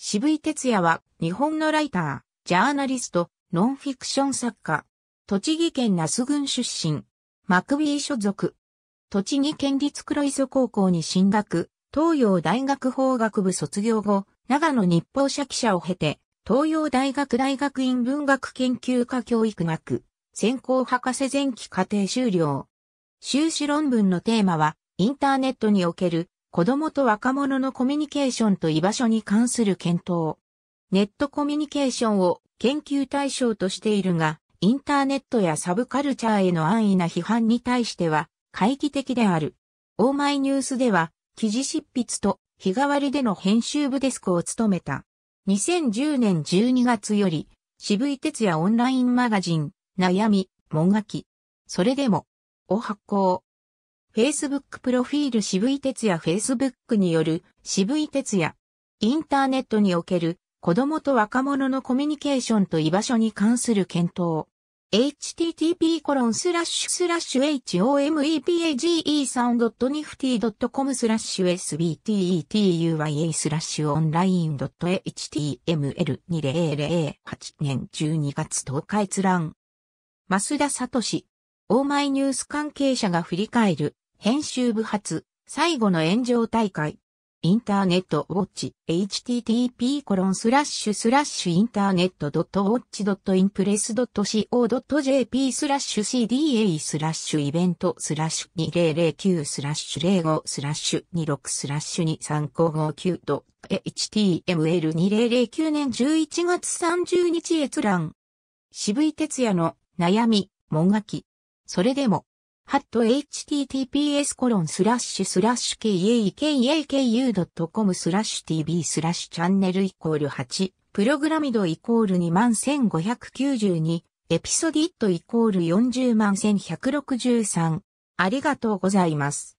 渋井哲也は日本のライター、ジャーナリスト、ノンフィクション作家。栃木県那須郡出身。マクビー所属。栃木県立黒磯高校に進学。東洋大学法学部卒業後、長野日報社記者を経て、東洋大学大学院文学研究科教育学、専攻博士前期課程修了。修士論文のテーマは、インターネットにおける子供と若者のコミュニケーションと居場所に関する検討。ネットコミュニケーションを研究対象としているが、インターネットやサブカルチャーへの安易な批判に対しては、懐疑的である。オーマイニュースでは、記事執筆と日替わりでの編集部デスクを務めた。2010年12月より、渋井哲也オンラインマガジン、悩み、もがき。それでも、お発行。Facebook プロフィール渋井哲也 Facebook による渋井哲也。インターネットにおける子供と若者のコミュニケーションと居場所に関する検討。http コロンスラッシュスラッシュ homepage s さん .nifty.com スラッシュ sbtetuya スラッシュオンライン .html2008 年12月10日閲覧。増田聡。大前マイニュース関係者が振り返る、編集部発、最後の炎上大会。インターネットウォッチ http コロンスラッシュスラッシュインターネットドットウォッチドットインプレスドット CO.jp スラッシュ CDA スラッシュイベントスラッシュ2009スラッシュ05スラッシュ26スラッシュ23559ド html2009 年11月30日閲覧渋井哲也の悩み、もがきそれでも、ハット https コロンスラッシュスラッシュ kaekaku.com スラッシュ tv スラッシュチャンネルイコール8、プログラミドイコール21592、エピソディットイコール4 0 1 1 6 3ありがとうございます。